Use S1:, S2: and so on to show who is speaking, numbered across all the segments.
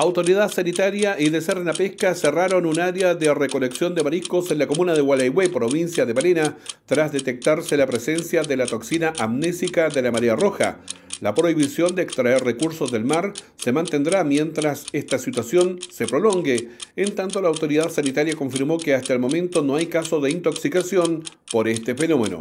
S1: Autoridad Sanitaria y de Serna Pesca cerraron un área de recolección de mariscos en la comuna de Gualeguay, provincia de Palena, tras detectarse la presencia de la toxina amnésica de la marea roja. La prohibición de extraer recursos del mar se mantendrá mientras esta situación se prolongue. En tanto, la autoridad sanitaria confirmó que hasta el momento no hay caso de intoxicación por este fenómeno.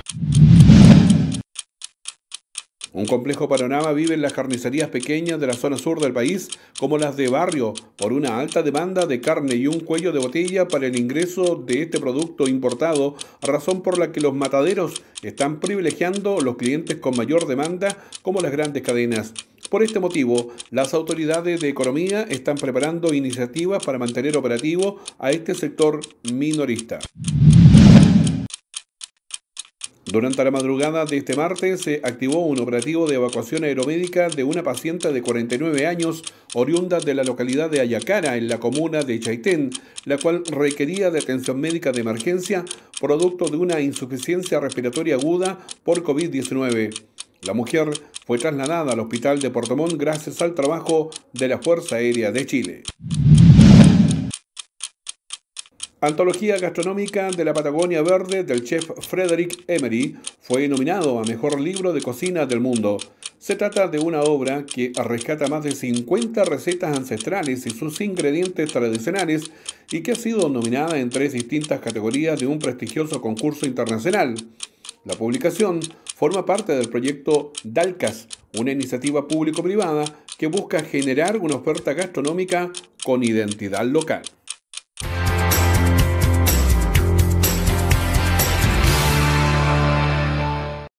S1: Un complejo panorama en las carnicerías pequeñas de la zona sur del país, como las de barrio, por una alta demanda de carne y un cuello de botella para el ingreso de este producto importado, razón por la que los mataderos están privilegiando los clientes con mayor demanda, como las grandes cadenas. Por este motivo, las autoridades de economía están preparando iniciativas para mantener operativo a este sector minorista. Durante la madrugada de este martes se activó un operativo de evacuación aeromédica de una paciente de 49 años oriunda de la localidad de Ayacara, en la comuna de Chaitén, la cual requería de atención médica de emergencia producto de una insuficiencia respiratoria aguda por COVID-19. La mujer fue trasladada al hospital de Portomón gracias al trabajo de la Fuerza Aérea de Chile. Antología gastronómica de la Patagonia Verde del chef Frederick Emery fue nominado a Mejor Libro de Cocina del Mundo. Se trata de una obra que rescata más de 50 recetas ancestrales y sus ingredientes tradicionales y que ha sido nominada en tres distintas categorías de un prestigioso concurso internacional. La publicación forma parte del proyecto DALCAS, una iniciativa público-privada que busca generar una oferta gastronómica con identidad local.